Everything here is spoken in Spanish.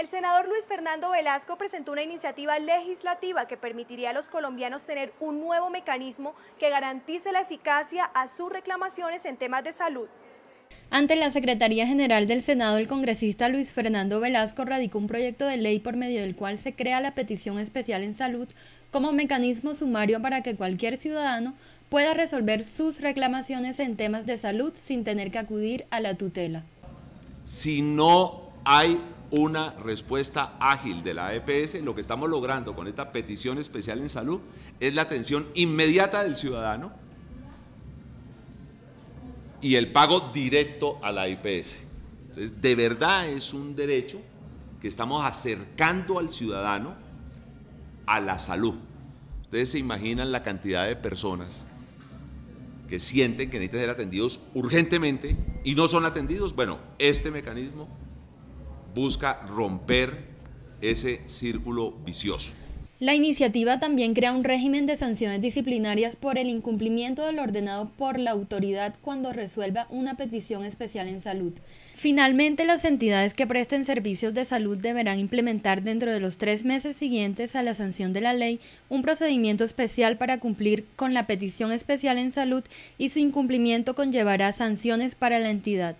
El senador Luis Fernando Velasco presentó una iniciativa legislativa que permitiría a los colombianos tener un nuevo mecanismo que garantice la eficacia a sus reclamaciones en temas de salud. Ante la Secretaría General del Senado, el congresista Luis Fernando Velasco radicó un proyecto de ley por medio del cual se crea la petición especial en salud como mecanismo sumario para que cualquier ciudadano pueda resolver sus reclamaciones en temas de salud sin tener que acudir a la tutela. Si no hay una respuesta ágil de la EPS, lo que estamos logrando con esta petición especial en salud es la atención inmediata del ciudadano y el pago directo a la IPS e Entonces, de verdad es un derecho que estamos acercando al ciudadano a la salud. Ustedes se imaginan la cantidad de personas que sienten que necesitan ser atendidos urgentemente y no son atendidos. Bueno, este mecanismo busca romper ese círculo vicioso. La iniciativa también crea un régimen de sanciones disciplinarias por el incumplimiento del ordenado por la autoridad cuando resuelva una petición especial en salud. Finalmente, las entidades que presten servicios de salud deberán implementar dentro de los tres meses siguientes a la sanción de la ley un procedimiento especial para cumplir con la petición especial en salud y su incumplimiento conllevará sanciones para la entidad.